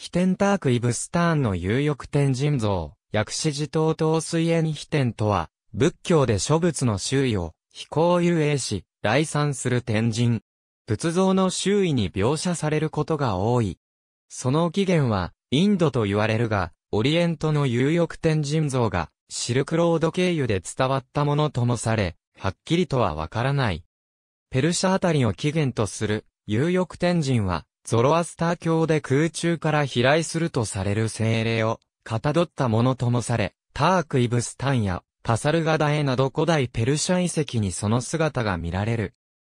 ヒテンターク・イブスターンの有力天神像、薬師寺東等水縁ヒテンとは、仏教で諸仏の周囲を、非行遊泳し、来賛する天神。仏像の周囲に描写されることが多い。その起源は、インドと言われるが、オリエントの有力天神像が、シルクロード経由で伝わったものともされ、はっきりとはわからない。ペルシャあたりを起源とする、有力天神は、ゾロアスター教で空中から飛来するとされる精霊を、かたどったものともされ、タークイブスタンやパサルガダエなど古代ペルシャ遺跡にその姿が見られる。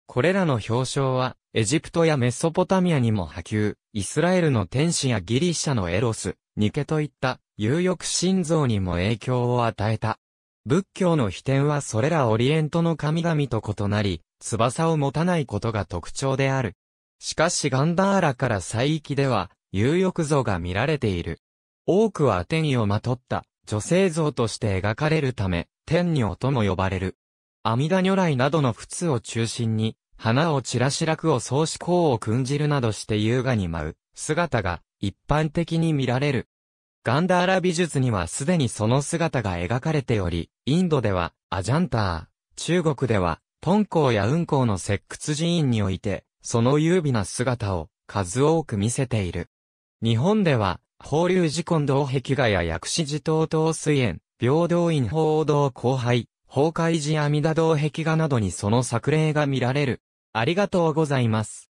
これらの表彰は、エジプトやメソポタミアにも波及、イスラエルの天使やギリシャのエロス、ニケといった有力心臓にも影響を与えた。仏教の秘典はそれらオリエントの神々と異なり、翼を持たないことが特徴である。しかしガンダーラから西域では、有力像が見られている。多くは天意をまとった女性像として描かれるため、天女とも呼ばれる。阿弥陀如来などの仏を中心に、花を散らし楽を創始功を訓じるなどして優雅に舞う姿が一般的に見られる。ガンダーラ美術にはすでにその姿が描かれており、インドではアジャンター、中国では敦煌や雲煌の石窟寺院において、その優美な姿を数多く見せている。日本では、法隆寺近道壁画や薬師寺東東水園、平等院鳳凰堂後輩、崩壊寺阿弥陀堂壁画などにその作例が見られる。ありがとうございます。